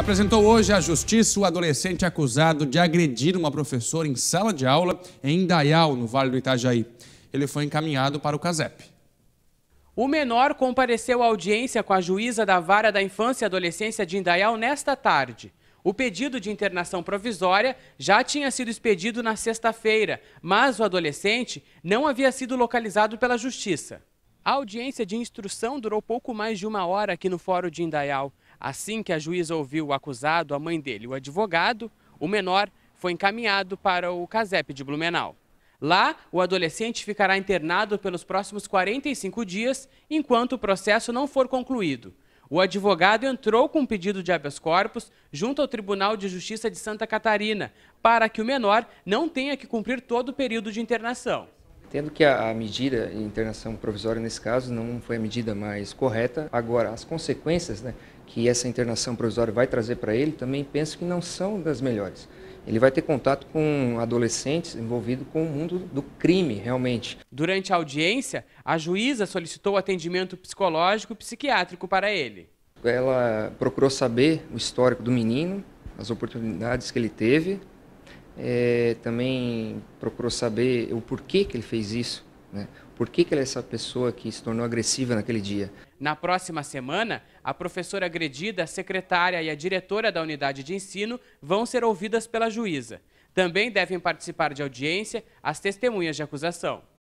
apresentou hoje à justiça o adolescente acusado de agredir uma professora em sala de aula em Indaial, no Vale do Itajaí. Ele foi encaminhado para o CASEP. O menor compareceu à audiência com a juíza da Vara da Infância e Adolescência de Indaial nesta tarde. O pedido de internação provisória já tinha sido expedido na sexta-feira, mas o adolescente não havia sido localizado pela justiça. A audiência de instrução durou pouco mais de uma hora aqui no Fórum de Indaial. Assim que a juíza ouviu o acusado, a mãe dele, o advogado, o menor foi encaminhado para o CASEP de Blumenau. Lá, o adolescente ficará internado pelos próximos 45 dias, enquanto o processo não for concluído. O advogado entrou com um pedido de habeas corpus junto ao Tribunal de Justiça de Santa Catarina, para que o menor não tenha que cumprir todo o período de internação. Tendo que a, a medida de internação provisória, nesse caso, não foi a medida mais correta, agora, as consequências né, que essa internação provisória vai trazer para ele também penso que não são das melhores. Ele vai ter contato com adolescentes envolvidos com o mundo do crime, realmente. Durante a audiência, a juíza solicitou atendimento psicológico e psiquiátrico para ele. Ela procurou saber o histórico do menino, as oportunidades que ele teve, é, também procurou saber o porquê que ele fez isso, né? Por que, que ela é essa pessoa que se tornou agressiva naquele dia? Na próxima semana, a professora agredida, a secretária e a diretora da unidade de ensino vão ser ouvidas pela juíza. Também devem participar de audiência as testemunhas de acusação.